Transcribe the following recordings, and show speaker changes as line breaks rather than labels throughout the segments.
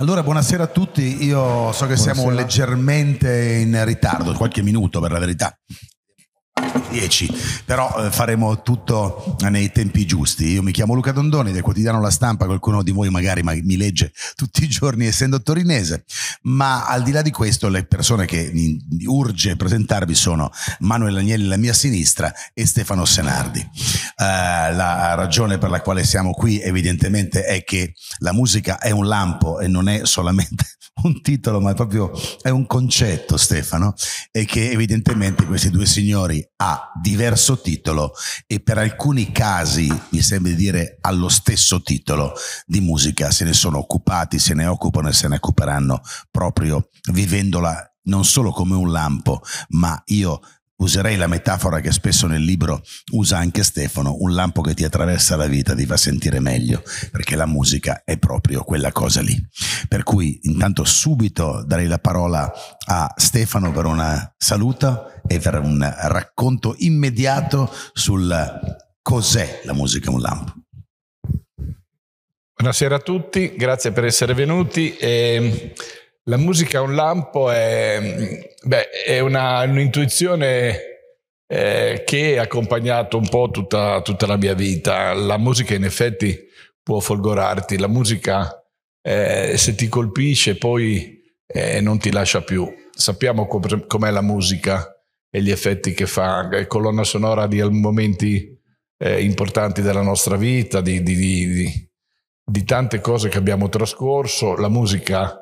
Allora, buonasera a tutti. Io so che buonasera. siamo leggermente in ritardo, qualche minuto per la verità, 10, però eh, faremo tutto nei tempi giusti. Io mi chiamo Luca Dondoni del quotidiano La Stampa, qualcuno di voi magari mi legge tutti i giorni essendo torinese, ma al di là di questo le persone che mi urge presentarvi sono Manuel Agnelli la mia sinistra e Stefano Senardi. Eh, la ragione per la quale siamo qui evidentemente è che la musica è un lampo e non è solamente un titolo, ma è proprio è un concetto, Stefano, e che evidentemente questi due signori ha diverso titolo e per alcuni casi, mi sembra di dire, allo stesso titolo di musica, se ne sono occupati, se ne occupano e se ne occuperanno proprio vivendola non solo come un lampo, ma io Userei la metafora che spesso nel libro usa anche Stefano, un lampo che ti attraversa la vita, ti fa sentire meglio, perché la musica è proprio quella cosa lì. Per cui intanto subito darei la parola a Stefano per una saluta e per un racconto immediato sul cos'è la musica un lampo.
Buonasera a tutti, grazie per essere venuti. E... Ehm, la musica è un lampo, è, beh, è una, un'intuizione eh, che ha accompagnato un po' tutta, tutta, la mia vita. La musica in effetti può folgorarti, la musica eh, se ti colpisce poi eh, non ti lascia più. Sappiamo com'è la musica e gli effetti che fa, è colonna sonora di momenti eh, importanti della nostra vita, di, di, di, di tante cose che abbiamo trascorso. La musica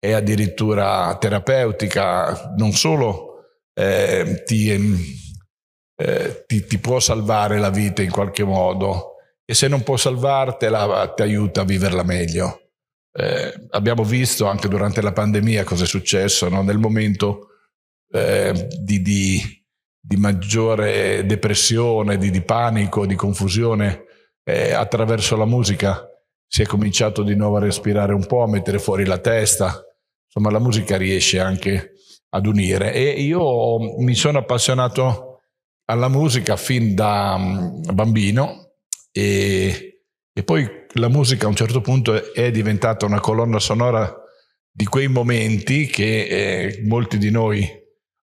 è addirittura terapeutica, non solo eh, ti, ehm, eh, ti, ti, può salvare la vita in qualche modo e se non può salvartela ti aiuta a viverla meglio. Eh, abbiamo visto anche durante la pandemia cosa è successo no? nel momento eh, di, di, di, maggiore depressione, di, di panico, di confusione eh, attraverso la musica si è cominciato di nuovo a respirare un po', a mettere fuori la testa, insomma la musica riesce anche ad unire e io mi sono appassionato alla musica fin da mm, bambino e, e poi la musica a un certo punto è diventata una colonna sonora di quei momenti che eh, molti di noi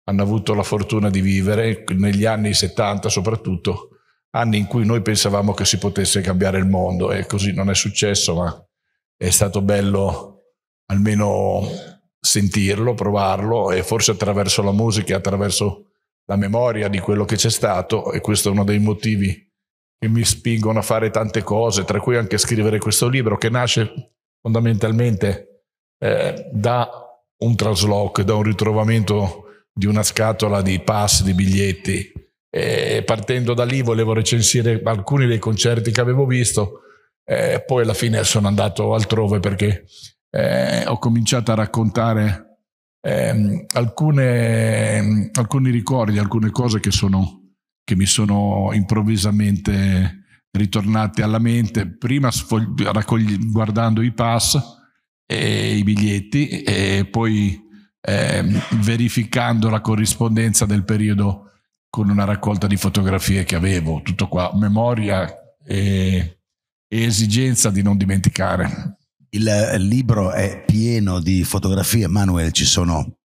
hanno avuto la fortuna di vivere negli anni 70 soprattutto, anni in cui noi pensavamo che si potesse cambiare il mondo e così non è successo, ma è stato bello almeno sentirlo, provarlo e forse attraverso la musica, attraverso la memoria di quello che c'è stato e questo è uno dei motivi che mi spingono a fare tante cose, tra cui anche scrivere questo libro che nasce fondamentalmente eh, da un trasloco, da un ritrovamento di una scatola di pass, di biglietti e partendo da lì volevo recensire alcuni dei concerti che avevo visto eh, poi alla fine sono andato altrove perché eh, ho cominciato a raccontare eh, alcune, alcuni ricordi, alcune cose che, sono, che mi sono improvvisamente ritornate alla mente, prima sfog- guardando i pass e i biglietti e poi eh, verificando la corrispondenza del periodo con una raccolta di fotografie che avevo, tutto qua, memoria e,
e esigenza di non dimenticare. Eh, il libro è pieno di fotografie, Manuel, ci sono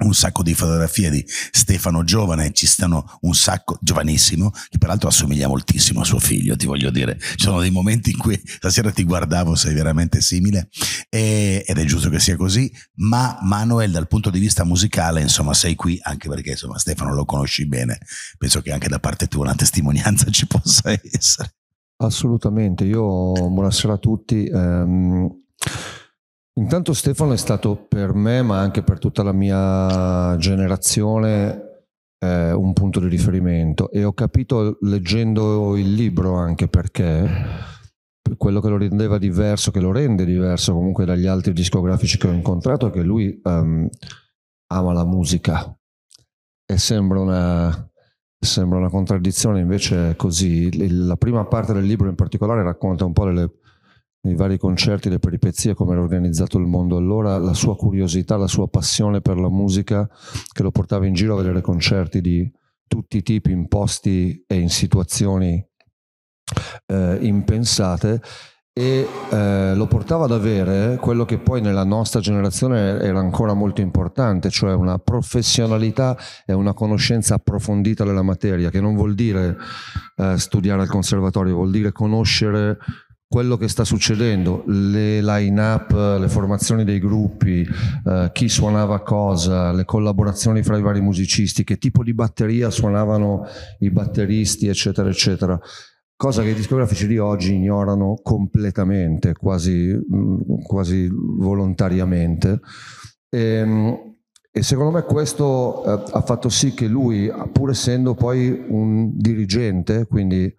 un sacco di fotografie di Stefano Giovane, ci stanno un sacco, giovanissimo, che peraltro assomiglia moltissimo a suo figlio, ti voglio dire. Ci sono dei momenti in cui stasera ti guardavo, sei veramente simile, e, ed è giusto che sia così, ma Manuel dal punto di vista musicale, insomma, sei qui anche perché, insomma, Stefano lo conosci bene, penso che anche da parte tua una testimonianza ci possa essere.
Assolutamente, io buonasera a tutti. Um, intanto Stefano è stato per me, ma anche per tutta la mia generazione, eh, un punto di riferimento e ho capito leggendo il libro anche perché quello che lo rendeva diverso, che lo rende diverso comunque dagli altri discografici che ho incontrato, è che lui um, ama la musica e sembra una, sembra una contraddizione, invece è così. La prima parte del libro in particolare racconta un po' i vari concerti, le peripezie, come era organizzato il mondo allora, la sua curiosità, la sua passione per la musica che lo portava in giro a vedere concerti di tutti i tipi, in posti e in situazioni eh, impensate e eh, lo portava ad avere quello che poi nella nostra generazione era ancora molto importante, cioè una professionalità e una conoscenza approfondita della materia, che non vuol dire eh, studiare al conservatorio, vuol dire conoscere quello che sta succedendo, le line up, le formazioni dei gruppi, eh, chi suonava cosa, le collaborazioni fra i vari musicisti, che tipo di batteria suonavano i batteristi, eccetera, eccetera cosa che i discografici di oggi ignorano completamente, quasi, mm, quasi volontariamente. E, ehm, e, secondo me questo eh, ha fatto sì che lui, pur essendo poi un dirigente, quindi eh,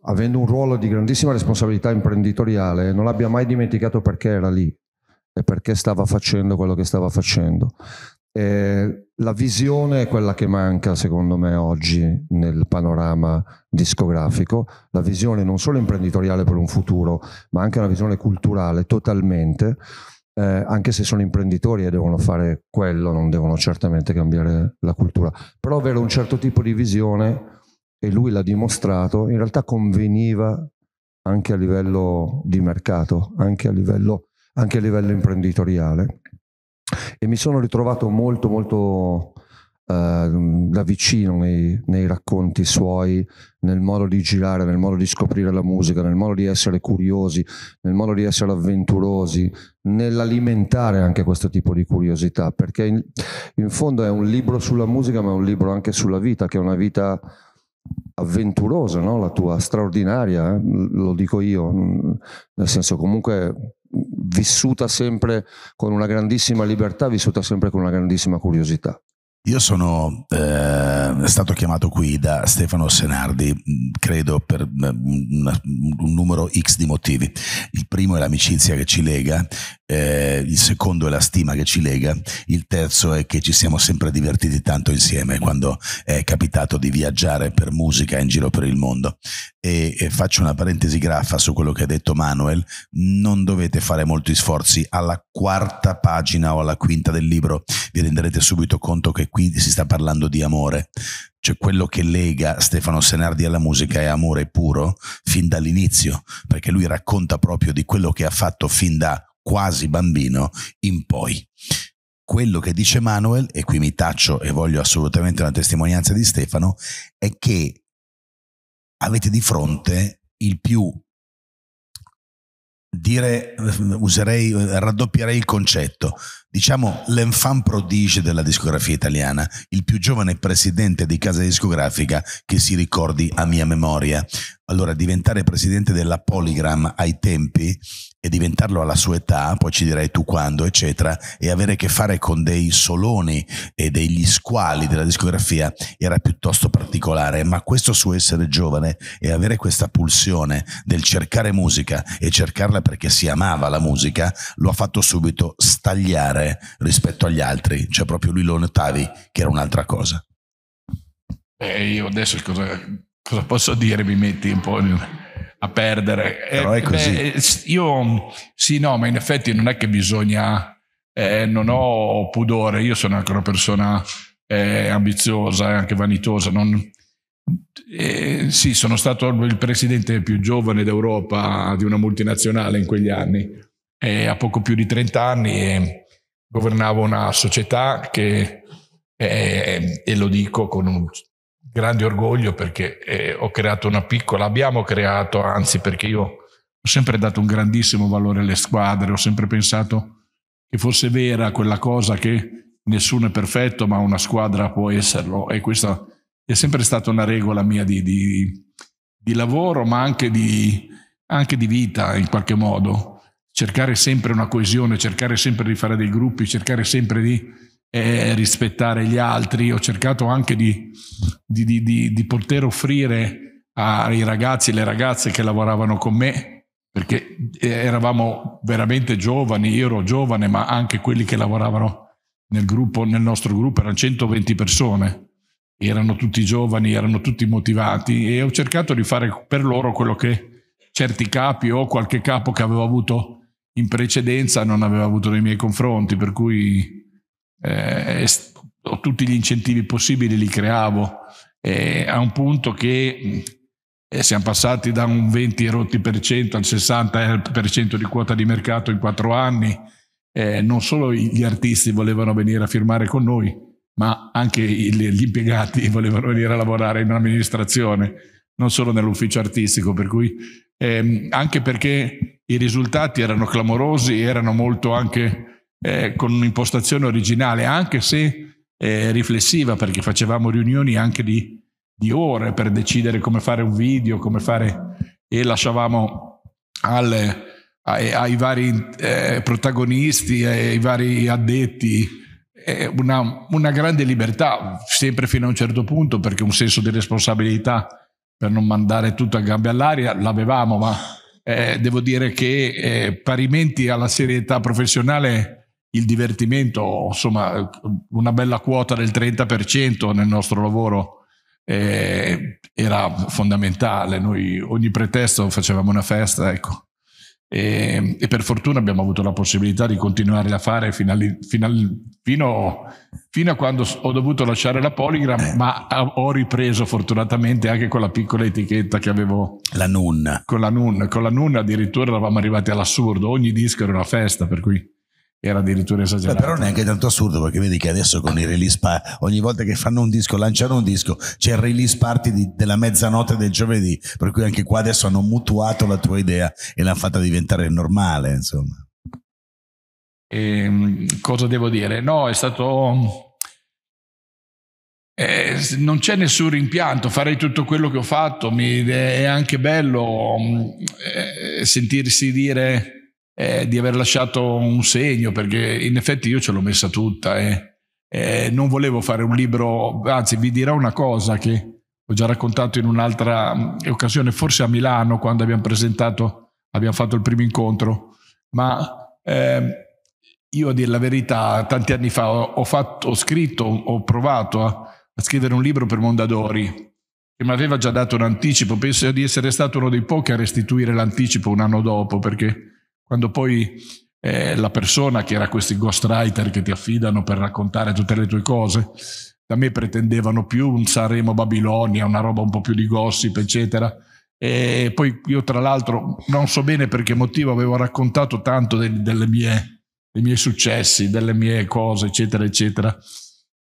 avendo un ruolo di grandissima responsabilità imprenditoriale, non abbia mai dimenticato perché era lì e perché stava facendo quello che stava facendo. Eh, la visione è quella che manca, secondo me, oggi nel panorama discografico, la visione non solo imprenditoriale per un futuro, ma anche una visione culturale totalmente, eh, anche se sono imprenditori e devono fare quello, non devono certamente cambiare la cultura. Però avere un certo tipo di visione, e lui l'ha dimostrato, in realtà conveniva anche a livello di mercato, anche a livello, anche a livello imprenditoriale e mi sono ritrovato molto molto eh, da vicino nei, nei, racconti suoi, nel modo di girare, nel modo di scoprire la musica, nel modo di essere curiosi, nel modo di essere avventurosi, nell'alimentare anche questo tipo di curiosità, perché in, in fondo è un libro sulla musica, ma è un libro anche sulla vita, che è una vita avventurosa, no? la tua straordinaria, eh? lo dico io, nel senso comunque vissuta sempre con una grandissima libertà, vissuta sempre con una grandissima curiosità. Io sono eh, stato chiamato qui da Stefano Senardi, mm, credo per mm,
un, un, numero X di motivi. Il primo è l'amicizia che ci lega, eh, il secondo è la stima che ci lega, il terzo è che ci siamo sempre divertiti tanto insieme quando è capitato di viaggiare per musica in giro per il mondo e, faccio una parentesi graffa su quello che ha detto Manuel, non dovete fare molti sforzi alla quarta pagina o alla quinta del libro, vi renderete subito conto che qui si sta parlando di amore. Cioè quello che lega Stefano Senardi alla musica è amore puro fin dall'inizio, perché lui racconta proprio di quello che ha fatto fin da quasi bambino in poi quello che dice Manuel, e qui mi taccio e voglio assolutamente una testimonianza di Stefano, è che avete di fronte il più dire userei raddoppierei il concetto diciamo l'enfant prodige della discografia italiana il più giovane presidente di casa discografica che si ricordi a mia memoria allora diventare presidente della Polygram ai tempi e diventarlo alla sua età, poi ci direi tu quando, eccetera, e avere a che fare con dei soloni e degli squali della discografia era piuttosto particolare, ma questo suo essere giovane e avere questa pulsione del cercare musica e cercarla perché si amava la musica, lo ha fatto subito stagliare rispetto agli altri, cioè proprio lui lo notavi che era un'altra cosa.
Eh, io adesso cosa, cosa posso dire? Mi metti un po' in a perdere. Eh, però è eh, così. Beh, eh, io sì, no, ma in effetti non è che bisogna, eh, non ho pudore, io sono anche una persona eh, ambiziosa e anche vanitosa. Non, sì, sono stato il presidente più giovane d'Europa di una multinazionale in quegli anni, a poco più di 30 anni governavo una società che, e lo dico con un grande orgoglio perché eh, ho creato una piccola, abbiamo creato, anzi perché io ho sempre dato un grandissimo valore alle squadre, ho sempre pensato che fosse vera quella cosa che nessuno è perfetto ma una squadra può esserlo e questa è sempre stata una regola mia di, di, di lavoro ma anche di, anche di vita in qualche modo, cercare sempre una coesione, cercare sempre di fare dei gruppi, cercare sempre di eh, rispettare gli altri, ho cercato anche di, di, di, di poter offrire ai ragazzi e alle ragazze che lavoravano con me, perché eh, eravamo veramente giovani, io ero giovane, ma anche quelli che lavoravano nel, gruppo, nel nostro gruppo erano 120 persone, erano tutti giovani, erano tutti motivati e ho cercato di fare per loro quello che certi capi o qualche capo che avevo avuto in precedenza non aveva avuto nei miei confronti, per cui eh, tutti gli incentivi possibili li creavo eh, a un punto che eh, siamo passati da un 20 rotti per cento al 60 eh, di quota di mercato in quattro anni eh, non solo gli artisti volevano venire a firmare con noi ma anche gli impiegati volevano venire a lavorare in amministrazione non solo nell'ufficio artistico per cui ehm, anche perché i risultati erano clamorosi erano molto anche eh, con un'impostazione originale, anche se eh, riflessiva, perché facevamo riunioni anche di, di, ore per decidere come fare un video, come fare e lasciavamo al, ai, ai, vari eh, protagonisti, ai vari addetti eh, una, una grande libertà, sempre fino a un certo punto, perché un senso di responsabilità per non mandare tutto a gambe all'aria l'avevamo, ma eh, devo dire che eh, parimenti alla serietà professionale il divertimento, insomma, una bella quota del 30% nel nostro lavoro eh, era fondamentale. Noi ogni pretesto facevamo una festa, ecco. E, e, per fortuna abbiamo avuto la possibilità di continuare a fare fino, al, fino, al, fino, fino a quando ho dovuto lasciare la Polygram, eh. ma ho ripreso fortunatamente anche con la piccola etichetta che avevo. La Nun. Con la Nun, con la nun addirittura eravamo arrivati all'assurdo, ogni disco era una festa, per cui
era addirittura esagerato. Beh, però anche tanto assurdo perché vedi che adesso con i release party, ogni volta che fanno un disco, lanciano un disco, c'è il release party di, della mezzanotte del giovedì, per cui anche qua adesso hanno mutuato la tua idea e l'hanno fatta diventare normale, insomma.
E, ehm, cosa devo dire? No, è stato... Eh, non c'è nessun rimpianto, farei tutto quello che ho fatto, Mi, è anche bello mm, eh, sentirsi dire eh, di aver lasciato un segno, perché in effetti io ce l'ho messa tutta. Eh. Eh, non volevo fare un libro, anzi vi dirò una cosa che ho già raccontato in un'altra mm, occasione, forse a Milano quando abbiamo presentato, abbiamo fatto il primo incontro, ma ehm, io a dire la verità, tanti anni fa ho, ho, fatto, ho scritto, ho provato a, a scrivere un libro per Mondadori che mi aveva già dato un anticipo, penso di essere stato uno dei pochi a restituire l'anticipo un anno dopo perché quando poi eh, la persona che era questi ghostwriter che ti affidano per raccontare tutte le tue cose, da me pretendevano più un Sanremo Babilonia, una roba un po' più di gossip, eccetera. E poi io, tra l'altro, non so bene per che motivo avevo raccontato tanto de- delle mie, dei miei successi, delle mie cose, eccetera, eccetera.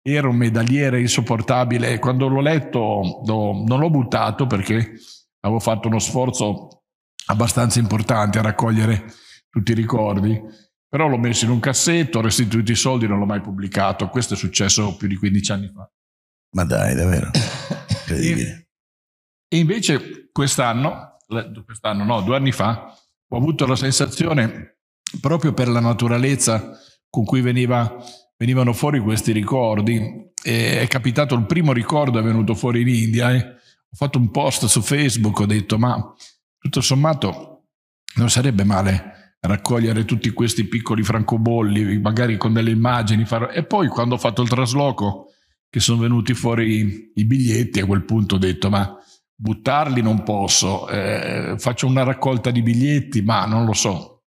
Era un medagliere insopportabile. Quando l'ho letto, no, non l'ho buttato perché avevo fatto uno sforzo abbastanza importante a raccogliere tu ti ricordi? Però l'ho messo in un cassetto, ho restituito i soldi, non l'ho mai pubblicato. Questo è successo più di 15 anni fa.
Ma dai, davvero?
Incredibile. e invece quest'anno, quest'anno no, due anni fa, ho avuto la sensazione, proprio per la naturalezza con cui veniva, venivano fuori questi ricordi, è capitato il primo ricordo è venuto fuori in India, eh? ho fatto un post su Facebook, ho detto ma tutto sommato non sarebbe male raccogliere tutti questi piccoli francobolli, magari con delle immagini. Far... E poi quando ho fatto il trasloco, che sono venuti fuori i biglietti, a quel punto ho detto, ma buttarli non posso, eh, faccio una raccolta di biglietti, ma non lo so.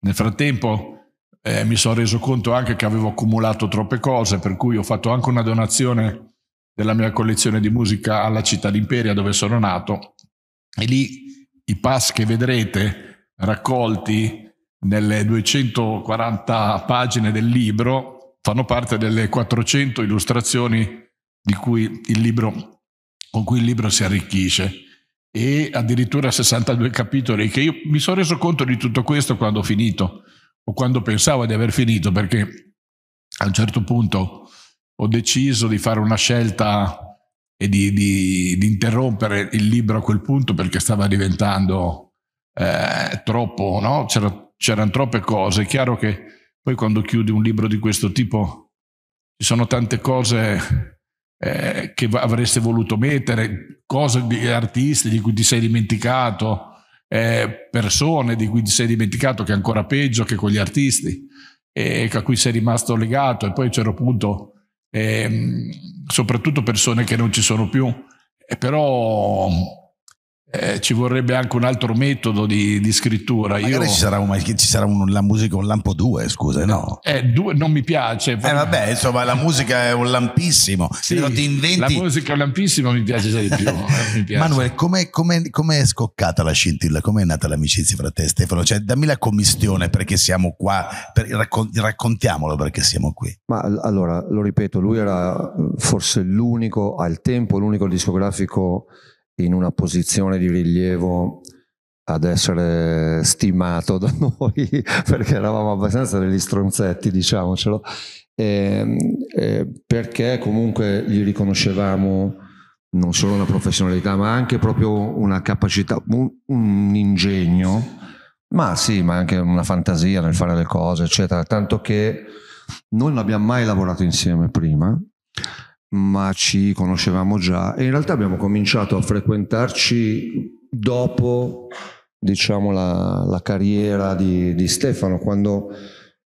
Nel frattempo eh, mi sono reso conto anche che avevo accumulato troppe cose, per cui ho fatto anche una donazione della mia collezione di musica alla città d'Imperia dove sono nato e lì i pass che vedrete raccolti nelle 240 pagine del libro fanno parte delle 400 illustrazioni cui libro, con cui il libro si arricchisce e addirittura 62 capitoli che io mi sono reso conto di tutto questo quando ho finito o quando pensavo di aver finito perché a un certo punto ho deciso di fare una scelta e di, di, di interrompere il libro a quel punto perché stava diventando eh, troppo, no? C'era, c'erano troppe cose. È chiaro che poi quando chiudi un libro di questo tipo ci sono tante cose eh, che avresti voluto mettere, cose di artisti di cui ti sei dimenticato, eh, persone di cui ti sei dimenticato che è ancora peggio che con gli artisti e a cui sei rimasto legato e poi c'era appunto ehm, soprattutto persone che non ci sono più. Eh, però eh, ci vorrebbe anche un altro metodo di, di scrittura. Magari Io... ci sarà, un, ci sarà un, la musica un lampo
2, scusa, no? Eh, due, non mi piace. Eh, vabbè, insomma, la musica è un lampissimo.
Sì, no, inventi... La musica è un lampissimo, mi piace di più. Eh, Manuel,
come è scoccata la scintilla? Come è nata l'amicizia fra te e Stefano? Cioè, dammi la commistione perché siamo qua, per, raccon, raccontiamolo perché siamo qui.
Ma allora, lo ripeto, lui era forse l'unico, al tempo, l'unico discografico in una posizione di rilievo ad essere stimato da noi perché eravamo abbastanza degli stronzetti diciamocelo e, ehm, e eh, perché comunque gli riconoscevamo non solo una professionalità ma anche proprio una capacità un, un ingegno ma sì ma anche una fantasia nel fare le cose eccetera tanto che noi non abbiamo mai lavorato insieme prima ma ci conoscevamo già e in realtà abbiamo cominciato a frequentarci dopo diciamo, la, la, carriera di, di Stefano, quando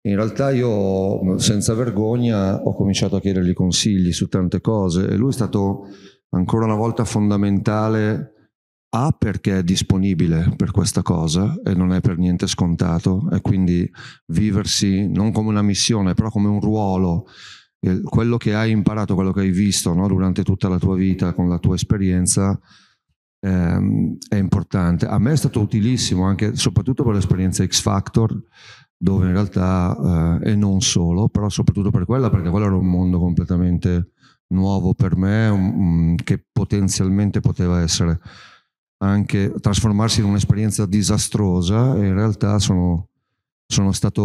in realtà io senza vergogna ho cominciato a chiedergli consigli su tante cose e lui è stato ancora una volta fondamentale a perché è disponibile per questa cosa e non è per niente scontato e quindi viversi non come una missione però come un ruolo quello che hai imparato, quello che hai visto no? durante tutta la tua vita, con la tua esperienza, ehm, è importante. A me è stato utilissimo, anche, soprattutto per l'esperienza X Factor, dove in realtà, eh, e non solo, però soprattutto per quella, perché quello era un mondo completamente nuovo per me, um, che potenzialmente poteva essere anche trasformarsi in un'esperienza disastrosa, e in realtà sono sono stato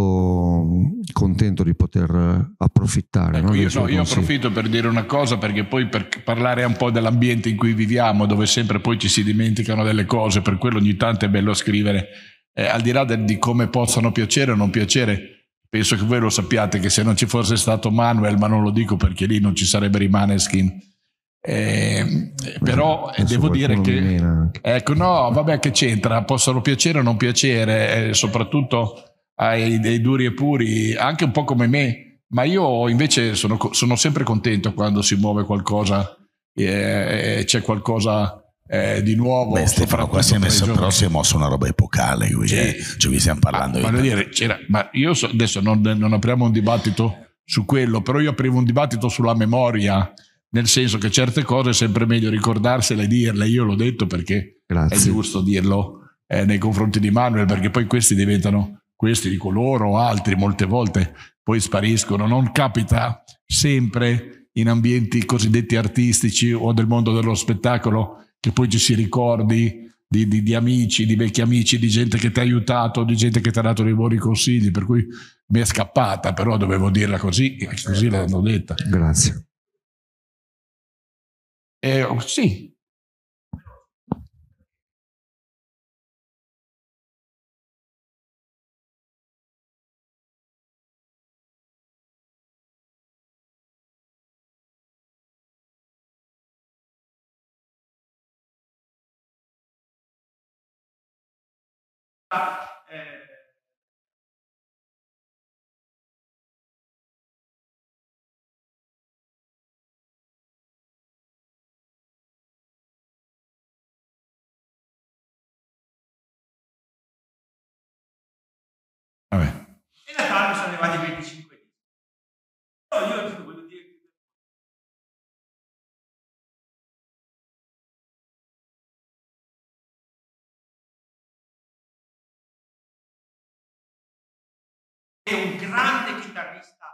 mm, contento di poter eh, approfittare. Ecco, no, io, no, io approfitto
per dire una cosa, perché poi per parlare un po' dell'ambiente in cui viviamo, dove sempre poi ci si dimenticano delle cose, per quello ogni tanto è bello scrivere, eh, al di là del, di come possano piacere o non piacere, penso che voi lo sappiate che se non ci fosse stato Manuel, ma non lo dico perché lì non ci sarebbe Rimaneskin. Eh, però eh, devo dire che ecco no vabbè che c'entra possono piacere o non piacere eh, soprattutto ai, dei duri e puri, anche un po' come me, ma io invece sono, sono sempre contento quando si muove qualcosa e, e c'è qualcosa... Eh, di nuovo. Beh, Stefano, qua si
è messo, però si è mosso una roba epocale, qui, sì. eh? cioè, vi stiamo parlando. Ma, di
dire, ma io so, adesso non, non, apriamo un dibattito su quello, però io aprivo un dibattito sulla memoria, nel senso che certe cose è sempre meglio ricordarsele e dirle. Io l'ho detto perché Grazie. è giusto dirlo eh, nei confronti di Manuel, perché poi questi diventano questi di coloro o altri molte volte poi spariscono, non capita sempre in ambienti cosiddetti artistici o del mondo dello spettacolo che poi ci si ricordi di, di, di, amici, di vecchi amici, di gente che ti ha aiutato, di gente che ti ha dato dei buoni consigli, per cui
mi è scappata, però dovevo dirla così, così l'hanno detta. Grazie. Eh, sì, eh, Vabbè. E da Carlo sono arrivati 25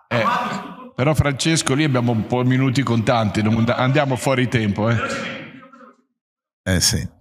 Eh, però Francesco lì abbiamo un po' minuti contanti, andiamo fuori tempo. Eh. eh sì.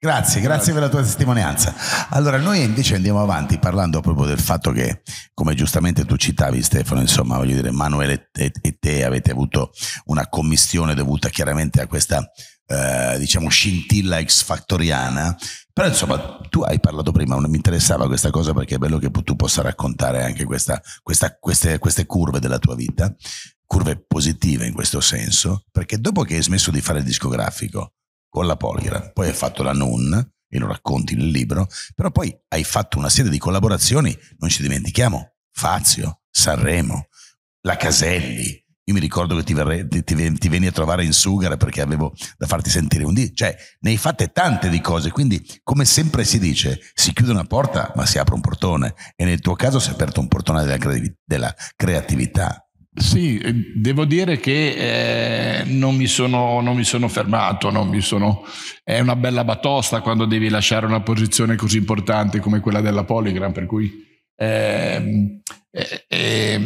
Grazie, grazie per la
tua testimonianza. Allora, noi invece andiamo avanti parlando proprio del fatto che, come giustamente tu citavi Stefano, insomma, voglio dire, Manuele e te avete avuto una commissione dovuta chiaramente a questa, eh, diciamo, scintilla ex-factoriana, però insomma, tu hai parlato prima, mi interessava questa cosa perché è bello che tu possa raccontare anche questa, questa, queste, queste curve della tua vita, curve positive in questo senso, perché dopo che hai smesso di fare il discografico, con la Polgara, poi hai fatto la Nun e lo racconti nel libro, però poi hai fatto una serie di collaborazioni, non ci dimentichiamo, Fazio, Sanremo, la Caselli, io mi ricordo che ti, verre, ti, ti, veni a trovare in Sugara perché avevo da farti sentire un dito, Cioè, ne hai fatte tante di cose. Quindi, come sempre si dice, si chiude una porta ma si apre un portone. E nel tuo caso si è aperto un portone della, della creatività.
Sì, eh, devo dire che eh, non, mi sono, non, mi sono, fermato, mi sono, è una bella batosta quando devi lasciare una posizione così importante come quella della Polygram, per cui ehm, eh,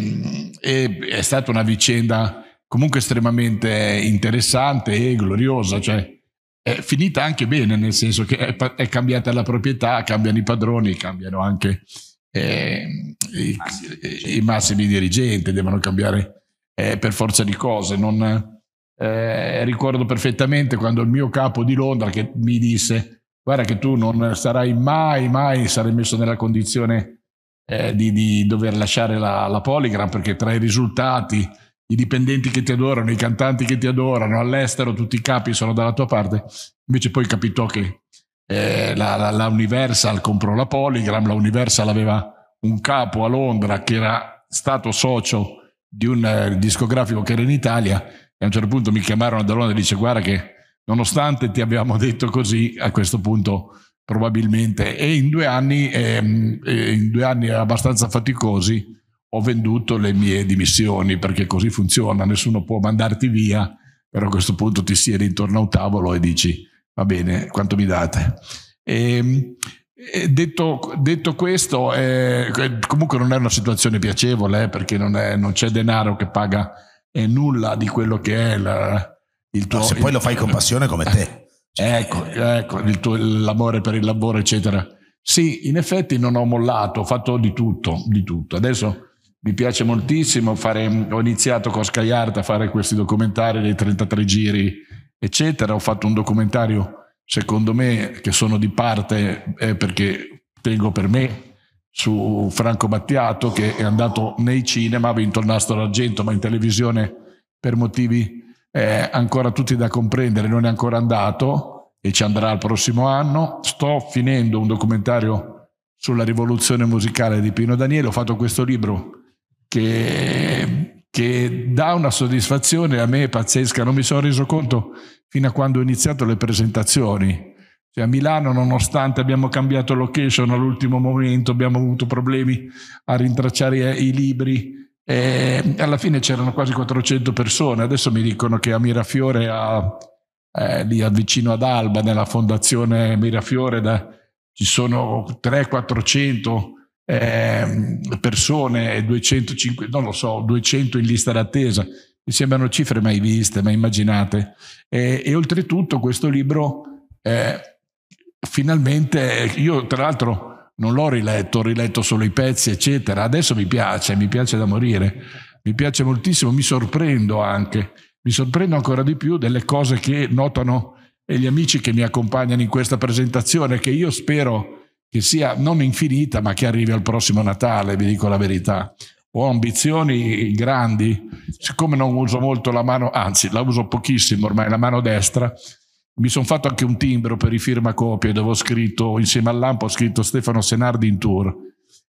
eh, è stata una vicenda comunque estremamente interessante e gloriosa, cioè è finita anche bene, nel senso che è, è cambiata la proprietà, cambiano i padroni, cambiano anche eh, i, i, massimi dirigenti, devono cambiare eh, per forza di cose. Non, eh, ricordo perfettamente quando il mio capo di Londra che mi disse guarda che tu non sarai mai, mai, sarai messo nella condizione eh, di, di, dover lasciare la, la Polygram perché tra i risultati i dipendenti che ti adorano, i cantanti che ti adorano, all'estero tutti i capi sono dalla tua parte. Invece poi capitò che eh, la, la, la, Universal comprò la Polygram, la Universal aveva un capo a Londra che era stato socio di un eh, discografico che era in Italia e a un certo punto mi chiamarono da Londra e dice guarda che nonostante ti abbiamo detto così a questo punto probabilmente e in due anni, ehm, in due anni abbastanza faticosi ho venduto le mie dimissioni perché così funziona, nessuno può mandarti via, però a questo punto ti siedi intorno a un tavolo e dici va bene, quanto mi date? E, ehm, eh, detto, detto, questo, eh, eh, comunque non è una situazione piacevole eh, perché non, è, non, c'è denaro che paga eh, nulla di quello che è la, il tuo... No, se poi il, lo fai con passione come te. Cioè, ecco, ecco tuo, l'amore per il lavoro, eccetera. Sì, in effetti non ho mollato, ho fatto di tutto, di tutto. Adesso mi piace moltissimo fare, ho iniziato con Sky Art a fare questi documentari dei 33 giri eccetera. Ho fatto un documentario, secondo me, che sono di parte eh, perché tengo per me, su Franco Battiato che è andato nei cinema, ha vinto il nastro d'argento, ma in televisione per motivi eh, ancora tutti da comprendere non è ancora andato e ci andrà il prossimo anno. Sto finendo un documentario sulla rivoluzione musicale di Pino Daniele, ho fatto questo libro che che dà una soddisfazione a me pazzesca, non mi sono reso conto fino a quando ho iniziato le presentazioni. Cioè a Milano, nonostante abbiamo cambiato location all'ultimo momento, abbiamo avuto problemi a rintracciare i libri, e eh, alla fine c'erano quasi 400 persone. Adesso mi dicono che a Mirafiore, a, eh, lì vicino ad Alba, nella fondazione Mirafiore, da, ci sono 300-400 persone eh, persone, 205, non lo so, 200 in lista d'attesa. Mi sembrano cifre mai viste, mai immaginate. E, e oltretutto questo libro, eh, finalmente, io tra l'altro non l'ho riletto, ho riletto solo i pezzi, eccetera. Adesso mi piace, mi piace da morire, mi piace moltissimo, mi sorprendo anche, mi sorprendo ancora di più delle cose che notano gli amici che mi accompagnano in questa presentazione, che io spero che sia non infinita, ma che arrivi al prossimo Natale, vi dico la verità. Ho ambizioni grandi, siccome non uso molto la mano, anzi la uso pochissimo ormai, la mano destra, mi sono fatto anche un timbro per i firmacopie dove ho scritto, insieme all'AMPA, ho scritto Stefano Senardi in tour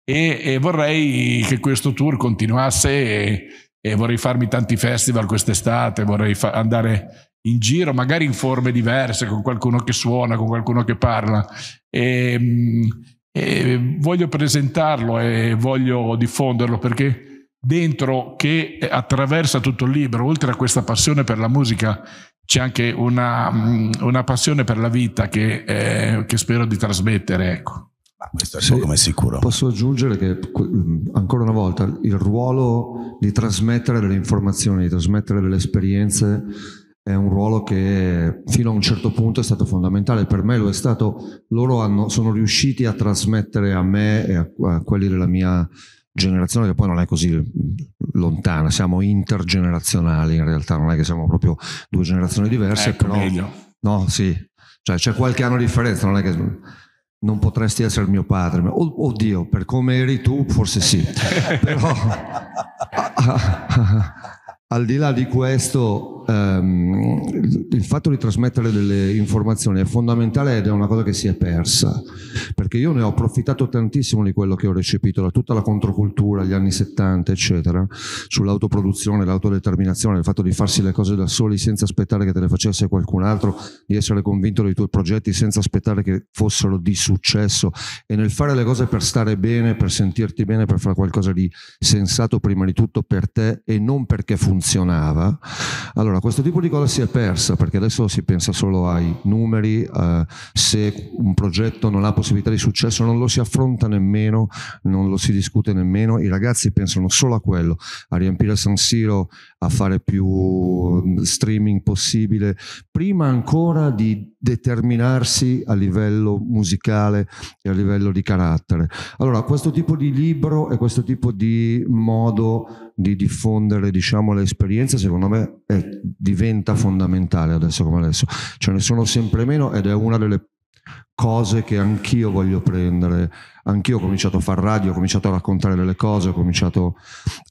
e, e vorrei che questo tour continuasse e, e vorrei farmi tanti festival quest'estate, vorrei andare in giro, magari in forme diverse, con qualcuno che suona, con qualcuno che parla. E, ehm, e voglio presentarlo e voglio diffonderlo perché dentro che eh, attraversa tutto il libro, oltre a questa passione per la musica, c'è anche una, mm, una passione per la vita che, eh, che spero di trasmettere.
Ecco. Ma questo è come sicuro. Posso aggiungere che mm, ancora una volta il ruolo di trasmettere delle informazioni, di trasmettere delle esperienze è un ruolo che fino a un certo punto è stato fondamentale, per me lo è stato, loro hanno, sono riusciti a trasmettere a me e a, a quelli della mia generazione che poi non è così lontana, siamo intergenerazionali in realtà, non è che siamo proprio due generazioni diverse, ecco però meglio. no, sì, cioè c'è qualche anno di differenza, non è che non potresti essere mio padre, ma, oh, oddio, per come eri tu forse sì,
però
Al di là di questo, ehm, il fatto di trasmettere delle informazioni è fondamentale ed è una cosa che si è persa, perché io ne ho approfittato tantissimo di quello che ho recepito da tutta la controcultura, gli anni 70, eccetera, sull'autoproduzione, l'autodeterminazione, il fatto di farsi le cose da soli senza aspettare che te le facesse qualcun altro, di essere convinto dei tuoi progetti senza aspettare che fossero di successo e nel fare le cose per stare bene, per sentirti bene, per fare qualcosa di sensato prima di tutto per te e non perché funziona funzionava. Allora, questo tipo di cosa si è persa perché adesso si pensa solo ai numeri, eh, se un progetto non ha possibilità di successo non lo si affronta nemmeno, non lo si discute nemmeno, i ragazzi pensano solo a quello, a riempire San Siro a fare più mm, streaming possibile, prima ancora di determinarsi a livello musicale e a livello di carattere. Allora, questo tipo di libro e questo tipo di modo di diffondere diciamo, l'esperienza, secondo me, è, diventa fondamentale adesso come adesso. Ce ne sono sempre meno ed è una delle cose che anch'io voglio prendere. Anch'io ho cominciato a fare radio, ho cominciato a raccontare delle cose, ho cominciato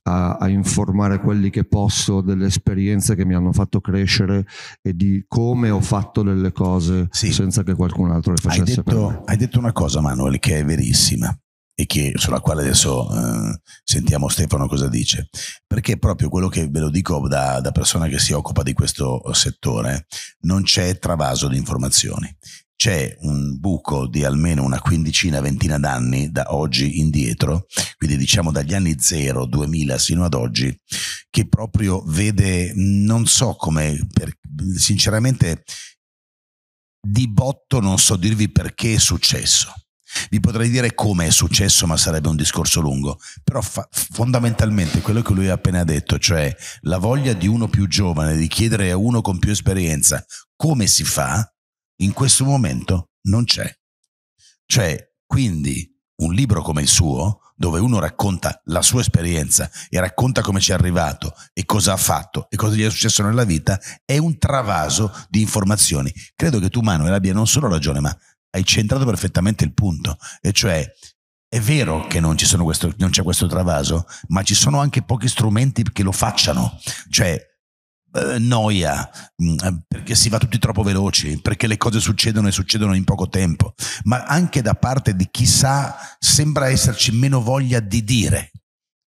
a, a, informare quelli che posso delle esperienze che mi hanno fatto crescere e di come ho fatto delle cose sì. senza che qualcun altro le facesse. Hai detto,
hai detto una cosa, Manuel, che è verissima e che, sulla quale adesso eh, sentiamo Stefano cosa dice, perché proprio quello che ve lo dico da, da persona che si occupa di questo settore, non c'è travaso di informazioni c'è un buco di almeno una quindicina, ventina d'anni da oggi indietro, quindi diciamo dagli anni 0, 2000 sino ad oggi, che proprio vede, non so come, per, sinceramente di botto non so dirvi perché è successo. Vi potrei dire come è successo, ma sarebbe un discorso lungo. Però fa- fondamentalmente quello che lui ha appena detto, cioè la voglia di uno più giovane di chiedere a uno con più esperienza come si fa, in questo momento non c'è. Cioè, quindi un libro come il suo, dove uno racconta la sua esperienza e racconta come ci è arrivato e cosa ha fatto e cosa gli è successo nella vita, è un travaso di informazioni. Credo che tu, Manuel, abbia non solo ragione, ma hai centrato perfettamente il punto, e cioè è vero che non, questo, non c'è questo travaso, ma ci sono anche pochi strumenti che lo facciano. Cioè, eh, noia, mm, eh, perché si va tutti troppo veloci, perché le cose succedono e succedono in poco tempo, ma anche da parte di chi sa sembra esserci meno voglia di dire.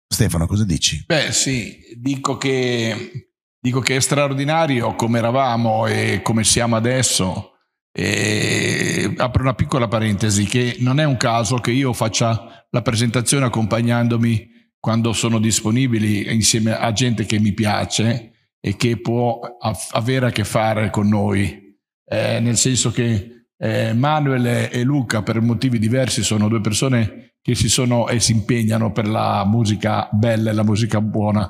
Stefano, cosa dici?
Beh sì, dico che, dico che è straordinario come eravamo e come siamo adesso. E apro una piccola parentesi che non è un caso che io faccia la presentazione accompagnandomi quando sono disponibili insieme a gente che mi piace e che può avere a che fare con noi, eh, nel senso che eh, Manuel e Luca per motivi diversi sono due persone che si sono e si impegnano per la musica bella e la musica buona.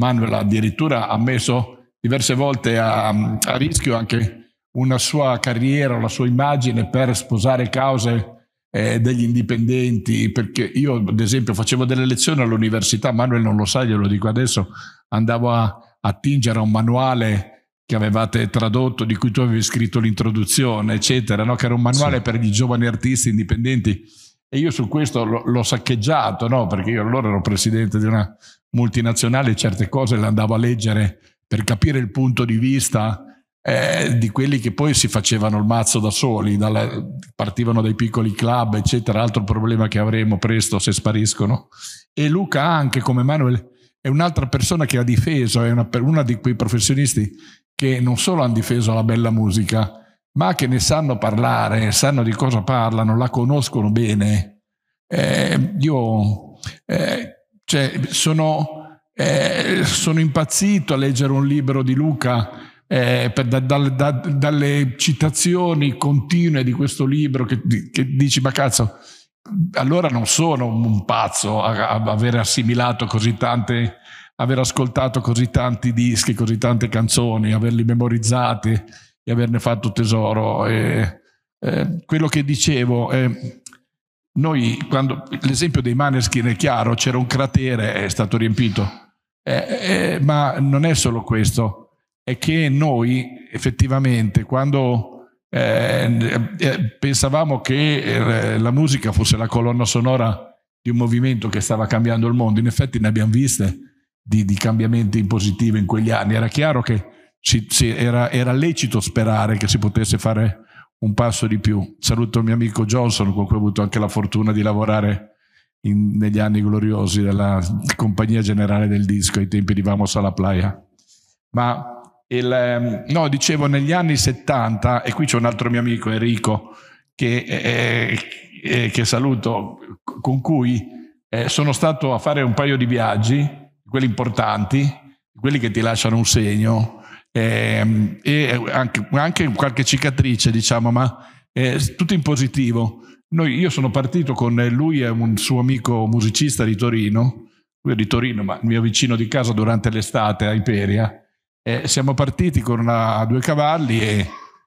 Manuel addirittura ha messo diverse volte a, a rischio anche una sua carriera, la sua immagine per sposare cause eh, degli indipendenti, perché io ad esempio facevo delle lezioni all'università, Manuel non lo sa, glielo dico adesso, andavo a attingere a un manuale che avevate tradotto, di cui tu avevi scritto l'introduzione, eccetera, no? che era un manuale sì. per i giovani artisti indipendenti. E io su questo l- l'ho saccheggiato, no? perché io allora ero presidente di una multinazionale e certe cose le andavo a leggere per capire il punto di vista eh, di quelli che poi si facevano il mazzo da soli, dalla, partivano dai piccoli club, eccetera, altro problema che avremo presto se spariscono. E Luca anche come Manuel è un'altra persona che ha difeso, è una, una di quei professionisti che non solo hanno difeso la bella musica, ma che ne sanno parlare, sanno di cosa parlano, la conoscono bene. Eh, io eh, cioè, sono, eh, sono, impazzito a leggere un libro di Luca. Eh, per, da, da, dalle citazioni continue di questo libro che, che dici ma cazzo allora non sono un pazzo a, a aver assimilato così tante, aver ascoltato così tanti dischi, così tante canzoni, averli memorizzati e averne fatto tesoro. E, eh, quello che dicevo, eh, noi quando l'esempio dei Maneskin è chiaro, c'era un cratere, è stato riempito, eh, eh ma non è solo questo, è che noi effettivamente quando eh, eh, pensavamo che eh, la musica fosse la colonna sonora di un movimento che stava cambiando il mondo. In effetti ne abbiamo viste di, di cambiamenti in positivo in quegli anni. Era chiaro che si, si, era, era, lecito sperare che si potesse fare un passo di più. Saluto il mio amico Johnson, con cui ho avuto anche la fortuna di lavorare in, negli anni gloriosi della compagnia generale del disco, ai tempi di Vamos alla Playa. Ma il, ehm, no, dicevo negli anni 70, e qui c'è un altro mio amico Enrico che, eh, eh, che saluto, con cui eh, sono stato a fare un paio di viaggi, quelli importanti, quelli che ti lasciano un segno ehm, e anche, anche qualche cicatrice, diciamo, ma eh, tutto in positivo. Noi, io sono partito con lui e un suo amico musicista di Torino, lui è di Torino, ma il mio vicino di casa durante l'estate a Imperia eh, siamo partiti con una, due cavalli e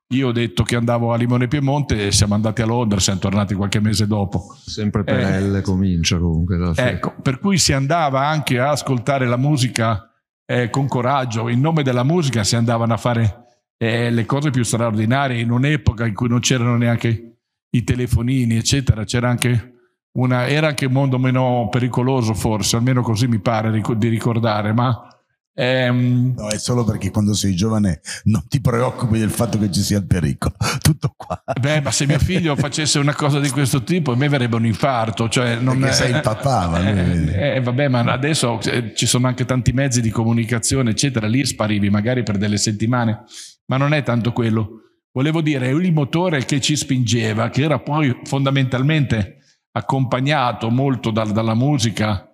io ho detto che andavo a Limone Piemonte e siamo andati a Londra, siamo tornati qualche
mese dopo. Sempre per eh, comincia comunque. Ecco,
per cui si andava anche a ascoltare la musica eh, con coraggio, in nome della musica si andavano a fare eh, le cose più straordinarie in un'epoca in cui non c'erano neanche i telefonini, eccetera, c'era anche una, era anche un mondo meno pericoloso forse, almeno così mi pare
di ricordare, ma Ehm... No, è solo perché quando sei giovane non ti preoccupi del fatto che ci sia il pericolo. Tutto qua. Beh, ma
se mio figlio facesse una cosa di questo tipo, a me verrebbe un infarto. Cioè non perché sei il
papà. Ma eh,
eh, eh, vabbè, ma adesso eh, ci sono anche tanti mezzi di comunicazione, eccetera. Lì sparivi magari per delle settimane, ma non è tanto quello. Volevo dire, è il motore che ci spingeva, che era poi fondamentalmente accompagnato molto da, dalla musica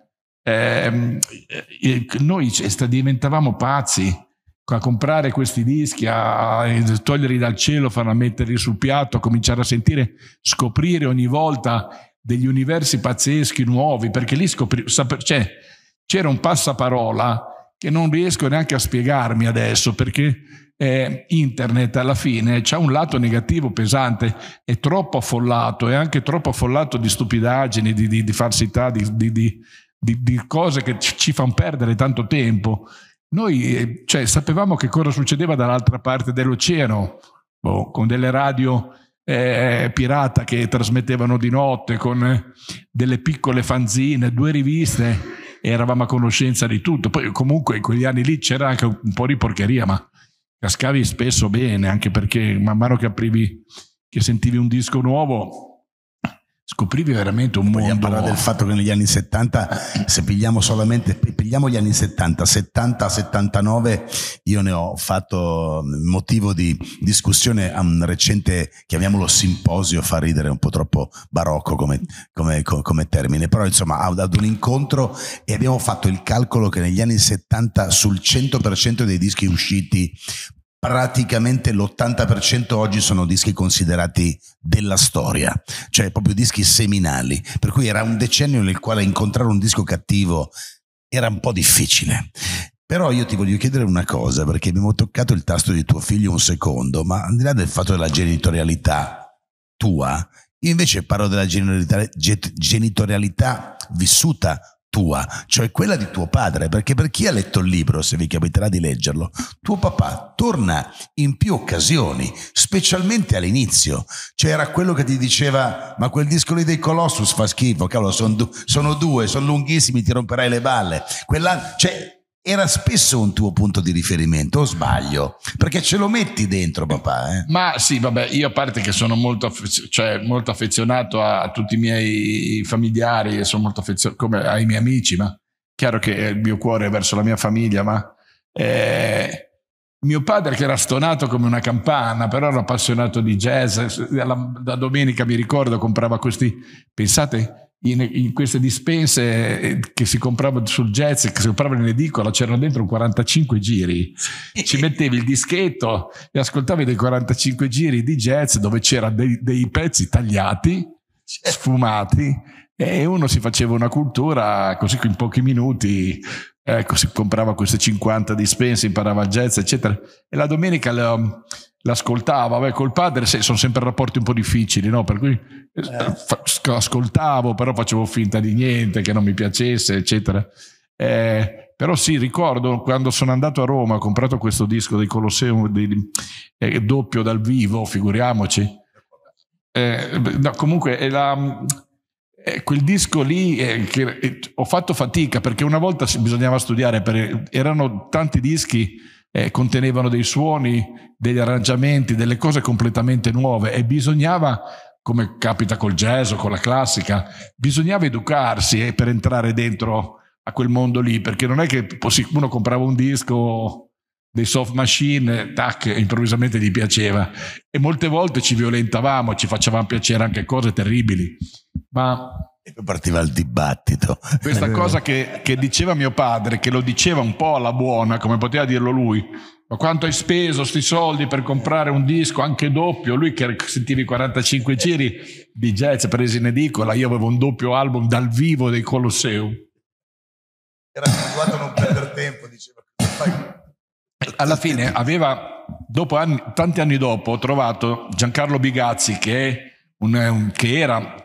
Ehm, eh, eh, noi diventavamo pazzi a comprare questi dischi, a, toglierli dal cielo, farla metterli sul piatto, a cominciare a sentire, scoprire ogni volta degli universi pazzeschi nuovi, perché lì scoprivo, cioè, c'era un passaparola che non riesco neanche a spiegarmi adesso, perché eh, internet alla fine c'è un lato negativo pesante, è troppo affollato, è anche troppo affollato di stupidaggini, di, di, di farsità, di, di di, di cose che ci fanno perdere tanto tempo. Noi eh, cioè, sapevamo che cosa succedeva dall'altra parte dell'oceano, boh, con delle radio eh, pirata che trasmettevano di notte, con eh, delle piccole fanzine, due riviste eravamo a conoscenza di tutto. Poi comunque in quegli anni lì c'era anche un po' di porcheria, ma cascavi spesso bene, anche perché man mano che aprivi, che sentivi un disco nuovo,
scoprivi veramente un Vogliamo mondo. Parlare del fatto che negli anni 70, se pigliamo solamente, pigliamo gli anni 70, 70, 79, io ne ho fatto motivo di discussione a un recente, chiamiamolo simposio, fa ridere un po' troppo barocco come, come, come termine, però insomma ad un incontro e abbiamo fatto il calcolo che negli anni 70 sul 100% dei dischi usciti praticamente l'80% oggi sono dischi considerati della storia, cioè proprio dischi seminali, per cui era un decennio nel quale incontrare un disco cattivo era un po' difficile. Però io ti voglio chiedere una cosa, perché abbiamo toccato il tasto di tuo figlio un secondo, ma al di là del fatto della genitorialità tua, io invece parlo della genitorialità, genitorialità vissuta tua, cioè quella di tuo padre, perché per chi ha letto il libro, se vi capiterà di leggerlo, tuo papà torna in più occasioni, specialmente all'inizio, cioè era quello che ti diceva ma quel disco lì dei Colossus fa schifo, cavolo, sono, du- sono due, sono lunghissimi, ti romperai le balle, Quella, cioè era spesso un tuo punto di riferimento, o sbaglio? Perché ce lo metti dentro, papà. Eh?
Ma sì, vabbè, io a parte che sono molto, cioè, molto affezionato a, tutti i miei familiari, sono molto affezionato come ai miei amici, ma chiaro che eh, il mio cuore è verso la mia famiglia, ma eh, mio padre che era stonato come una campana, però era appassionato di jazz, eh, da domenica mi ricordo comprava questi, pensate, in, in, queste dispense eh, che si comprava sul jazz, che si comprava in edicola, c'erano dentro 45 giri. Ci mettevi il dischetto e ascoltavi dei 45 giri di jazz dove c'erano dei, dei pezzi tagliati, certo. sfumati, e uno si faceva una cultura così in pochi minuti ecco, si comprava queste 50 dispense, imparava jazz, eccetera. E la domenica le, l'ascoltavo, beh, col padre se, sono sempre rapporti un po' difficili, no? Per cui eh. eh. ascoltavo, però facevo finta di niente, che non mi piacesse, eccetera. Eh, però sì, ricordo quando sono andato a Roma, ho comprato questo disco dei Colosseum di, di, eh, doppio dal vivo, figuriamoci. Eh, no, comunque, la, quel disco lì eh, che, ho fatto fatica perché una volta bisognava studiare, per, erano tanti dischi eh, contenevano dei suoni, degli arrangiamenti, delle cose completamente nuove e bisognava, come capita col jazz o con la classica, bisognava educarsi eh, per entrare dentro a quel mondo lì, perché non è che uno comprava un disco dei soft machine, tac, improvvisamente gli piaceva e molte volte ci violentavamo, ci facevamo piacere anche cose terribili,
ma Partiva il dibattito. Questa eh. cosa
che, che, diceva mio padre, che lo diceva un po' alla buona, come poteva dirlo lui, ma quanto hai speso sti soldi per comprare un disco anche doppio? Lui che sentivi 45 giri di jazz presi in edicola, io avevo un doppio album dal vivo dei Colosseum.
Era abituato a non perdere tempo, diceva.
Eh, alla fine aveva, dopo anni, tanti anni dopo, ho trovato Giancarlo Bigazzi che, un, eh, un, che era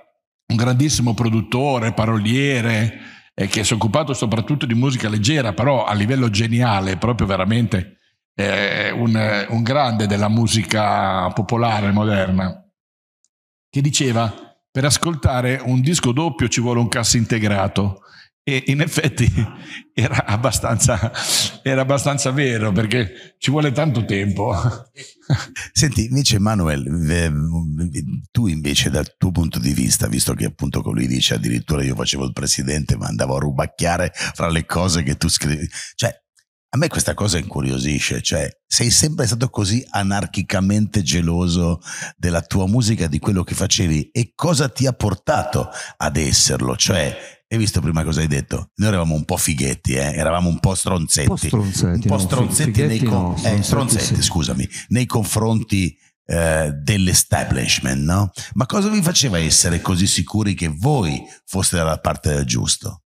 un grandissimo produttore, paroliere, eh, che si è occupato soprattutto di musica leggera, però a livello geniale, proprio veramente eh, un, eh, un, grande della musica popolare moderna, che diceva per ascoltare un disco doppio ci vuole un cassa integrato, e in effetti era abbastanza, era abbastanza vero perché ci vuole tanto tempo.
Senti, invece Manuel, tu invece dal tuo punto di vista, visto che appunto lui dice addirittura io facevo il presidente ma andavo a rubacchiare fra le cose che tu scrivi, cioè a me questa cosa incuriosisce, cioè sei sempre stato così anarchicamente geloso della tua musica, di quello che facevi e cosa ti ha portato ad esserlo, cioè hai visto prima cosa hai detto? Noi eravamo un po' fighetti, eh? eravamo un po' stronzetti. Un po' stronzetti, un po stronzetti, no, nei, no, eh, stronzetti sì. scusami, nei confronti eh, dell'establishment, no? Ma cosa vi faceva essere così sicuri che voi foste dalla parte del giusto?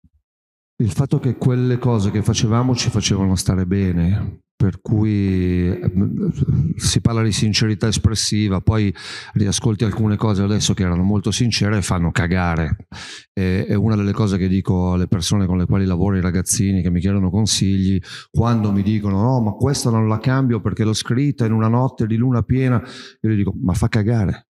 Il fatto che quelle cose che facevamo ci facevano stare bene, per cui eh, si parla di sincerità espressiva, poi riascolti alcune cose adesso che erano molto sincere e fanno cagare. E, è una delle cose che dico alle persone con le quali lavoro, i ragazzini che mi chiedono consigli, quando mi dicono no, ma questa non la cambio perché l'ho scritta in una notte di luna piena, io gli dico ma fa cagare.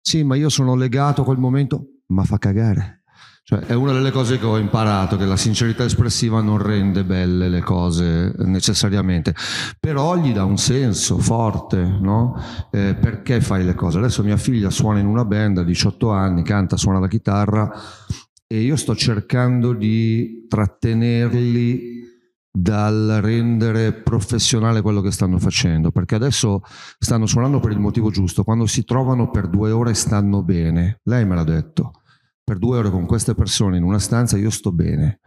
Sì, ma io sono legato a quel momento, ma fa cagare. Cioè, è una delle cose che ho imparato, che la sincerità espressiva non rende belle le cose necessariamente, però gli dà un senso forte, no? Eh, perché fai le cose? Adesso mia figlia suona in una band a 18 anni, canta, suona la chitarra e io sto cercando di trattenerli dal rendere professionale quello che stanno facendo, perché adesso stanno suonando per il motivo giusto, quando si trovano per due ore stanno bene, lei me l'ha detto per due ore con queste persone in una stanza io sto bene.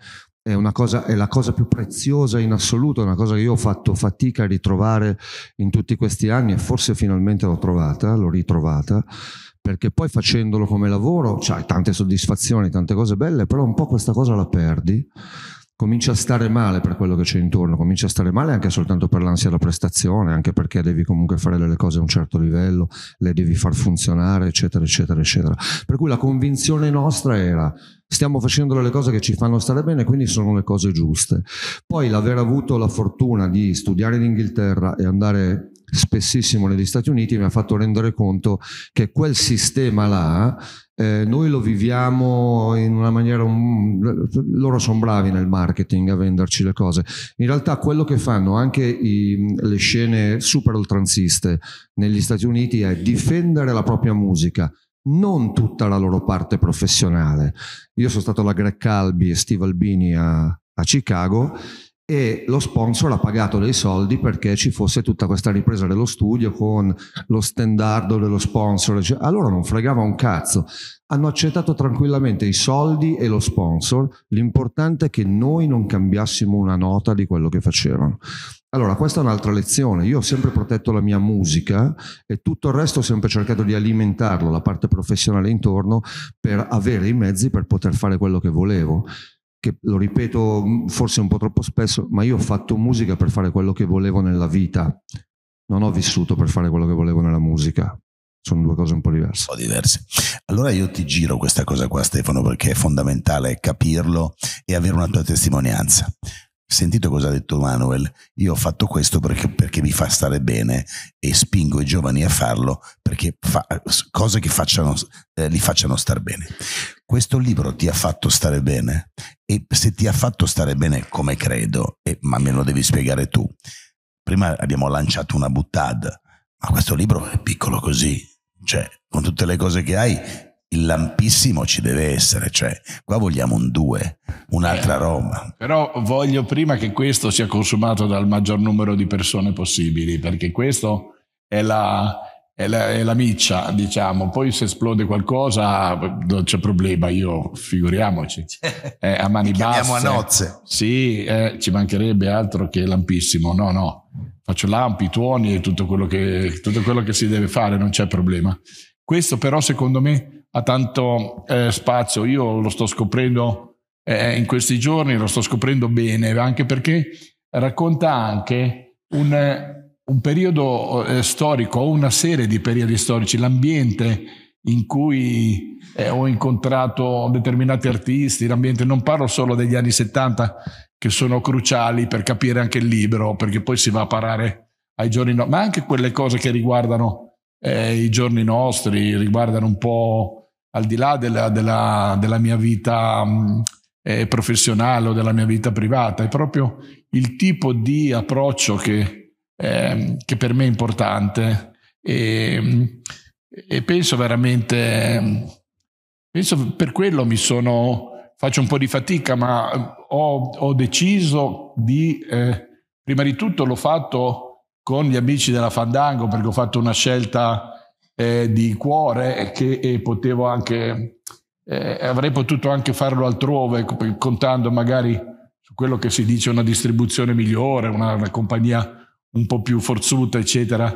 È, cosa, è, la cosa più preziosa in assoluto, è una cosa che io ho fatto fatica a ritrovare in tutti questi anni e forse finalmente l'ho trovata, l'ho ritrovata, perché poi facendolo come lavoro c'hai cioè tante soddisfazioni, tante cose belle, però un po' questa cosa la perdi comincia a stare male per quello che c'è intorno, comincia a stare male anche soltanto per l'ansia della prestazione, anche perché devi comunque fare delle cose a un certo livello, le devi far funzionare, eccetera, eccetera, eccetera. Per cui la convinzione nostra era stiamo facendo le cose che ci fanno stare bene, quindi sono le cose giuste. Poi l'aver avuto la fortuna di studiare in Inghilterra e andare spessissimo negli Stati Uniti mi ha fatto rendere conto che quel sistema là eh, noi lo viviamo in una maniera, un... loro sono bravi nel marketing a venderci le cose, in realtà quello che fanno anche i, le scene super oltranziste negli Stati Uniti è difendere la propria musica, non tutta la loro parte professionale. Io sono stato la Greg Calbi e Steve Albini a, a Chicago e lo sponsor ha pagato dei soldi perché ci fosse tutta questa ripresa dello studio con lo standard dello sponsor. Cioè, a loro non fregava un cazzo. Hanno accettato tranquillamente i soldi e lo sponsor. L'importante è che noi non cambiassimo una nota di quello che facevano. Allora, questa è un'altra lezione. Io ho sempre protetto la mia musica e tutto il resto ho sempre cercato di alimentarlo, la parte professionale intorno, per avere i mezzi per poter fare quello che volevo che lo ripeto mm, forse un po' troppo spesso, ma io ho fatto musica per fare quello che volevo nella vita, non ho vissuto per fare quello che volevo nella musica. Sono due cose un po' diverse. Un po' diverse. Allora io ti giro questa cosa
qua, Stefano, perché è fondamentale capirlo e avere una tua testimonianza sentito cosa ha detto Manuel, io ho fatto questo perché, perché, mi fa stare bene e spingo i giovani a farlo perché fa, cose che facciano, eh, li facciano star bene. Questo libro ti ha fatto stare bene e se ti ha fatto stare bene come credo, eh, ma me lo devi spiegare tu, prima abbiamo lanciato una buttad, ma questo libro è piccolo così, cioè con tutte le cose che hai il lampissimo ci deve essere, cioè qua vogliamo un 2, un'altra eh, Roma.
Però voglio prima che questo sia consumato dal maggior numero di persone possibili, perché questo è la, è la, è la miccia, diciamo. Poi se esplode qualcosa non c'è problema, io figuriamoci. Cioè, eh, a mani basse. a nozze. Sì, eh, ci mancherebbe altro che lampissimo, no, no. Faccio lampi, tuoni e tutto quello che, tutto quello che si deve fare, non c'è problema. Questo però secondo me ha tanto eh, spazio. Io lo sto scoprendo eh, in questi giorni, lo sto scoprendo bene, anche perché racconta anche un, un periodo eh, storico una serie di periodi storici, l'ambiente in cui eh, ho incontrato determinati artisti, l'ambiente, non parlo solo degli anni 70 che sono cruciali per capire anche il libro, perché poi si va a parare ai giorni, no- ma anche quelle cose che riguardano eh, i giorni nostri, riguardano un po' al di là della, della, della mia vita mm, eh, professionale o della mia vita privata, è proprio il tipo di approccio che, eh, che per me è importante e, e penso veramente, penso per quello mi sono, faccio un po' di fatica, ma ho, ho deciso di, eh, prima di tutto l'ho fatto con gli amici della Fandango perché ho fatto una scelta eh, di cuore che potevo anche, eh, avrei potuto anche farlo altrove, contando magari su quello che si dice una distribuzione migliore, una, una compagnia un po' più forzuta, eccetera.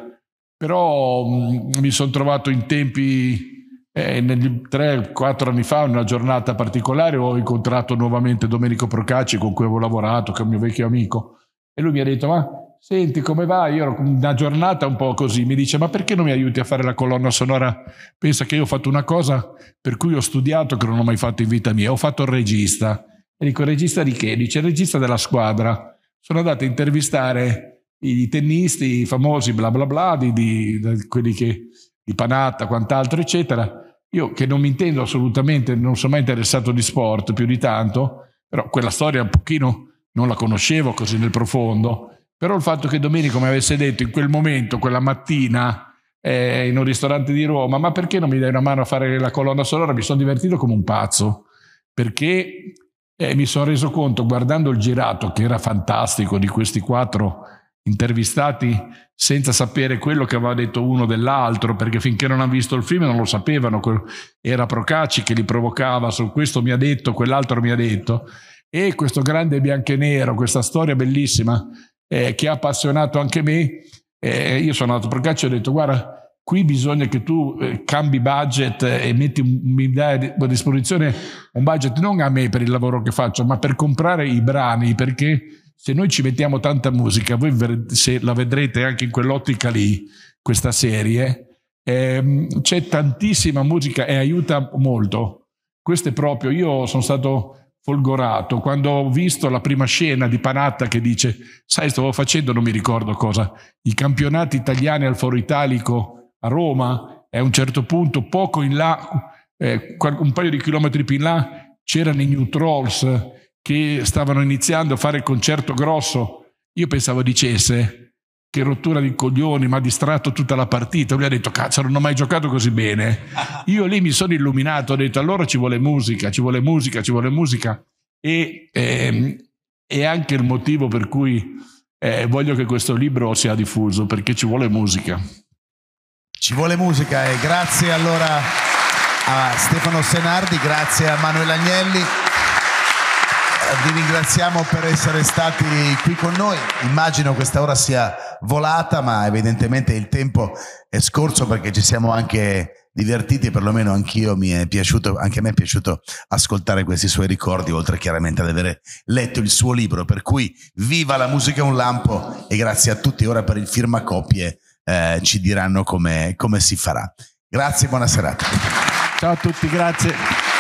Però mh, mm, mi sono trovato in tempi eh, negli 3-4 anni fa, in una giornata particolare, ho incontrato nuovamente Domenico Procacci con cui avevo lavorato, che è un mio vecchio amico, e lui mi ha detto: Ma Senti, come va? Io ero una giornata un po' così. Mi dice, ma perché non mi aiuti a fare la colonna sonora? Pensa che io ho fatto una cosa per cui ho studiato che non ho mai fatto in vita mia. Ho fatto il regista. E dico, regista di che? Dice, regista della squadra. Sono andato a intervistare i tennisti i famosi, bla bla bla, di, di quelli che, di Panatta, quant'altro, eccetera. Io che non mi intendo assolutamente, non sono mai interessato di sport più di tanto, però quella storia un pochino non la conoscevo così nel profondo però il fatto che Domenico mi avesse detto in quel momento, quella mattina, eh, in un ristorante di Roma, ma perché non mi dai una mano a fare la colonna sonora? Mi sono divertito come un pazzo, perché eh, mi sono reso conto, guardando il girato, che era fantastico, di questi quattro intervistati senza sapere quello che aveva detto uno dell'altro, perché finché non hanno visto il film non lo sapevano, era Procacci che li provocava, su questo mi ha detto, quell'altro mi ha detto, e questo grande bianco e nero, questa storia bellissima eh, che ha appassionato anche me. Eh, io sono andato per caccia e ho detto guarda, qui bisogna che tu eh, cambi budget eh, e metti, mi dai a disposizione un budget non a me per il lavoro che faccio, ma per comprare i brani, perché se noi ci mettiamo tanta musica, voi se la vedrete anche in quell'ottica lì, questa serie, ehm, c'è tantissima musica e aiuta molto. Questo è proprio, io sono stato folgorato quando ho visto la prima scena di Panatta che dice, sai, stavo facendo, non mi ricordo cosa, i campionati italiani al Foro Italico a Roma e a un certo punto, poco in là, eh, un paio di chilometri più in là, c'erano i New Trolls che stavano iniziando a fare il concerto grosso. Io pensavo dicesse, che rottura di coglioni, mi ha distratto tutta la partita. Lui ha detto, cazzo, non ho mai giocato così bene. Io lì mi sono illuminato, ho detto, allora ci vuole musica, ci vuole musica, ci vuole musica. E ehm, è anche il motivo per cui eh, voglio che questo libro sia diffuso, perché ci vuole musica.
Ci vuole musica e eh. grazie allora a Stefano Senardi, grazie a Manuel Agnelli vi ringraziamo per essere stati qui con noi. Immagino questa ora sia volata, ma evidentemente il tempo è scorso perché ci siamo anche divertiti, perlomeno anch'io mi è piaciuto, anche a me è piaciuto ascoltare questi suoi ricordi, oltre chiaramente ad aver letto il suo libro. Per cui viva la musica un lampo e grazie a tutti ora per il firmacopie eh, ci diranno come, si farà.
Grazie, buona serata. Ciao a tutti, grazie.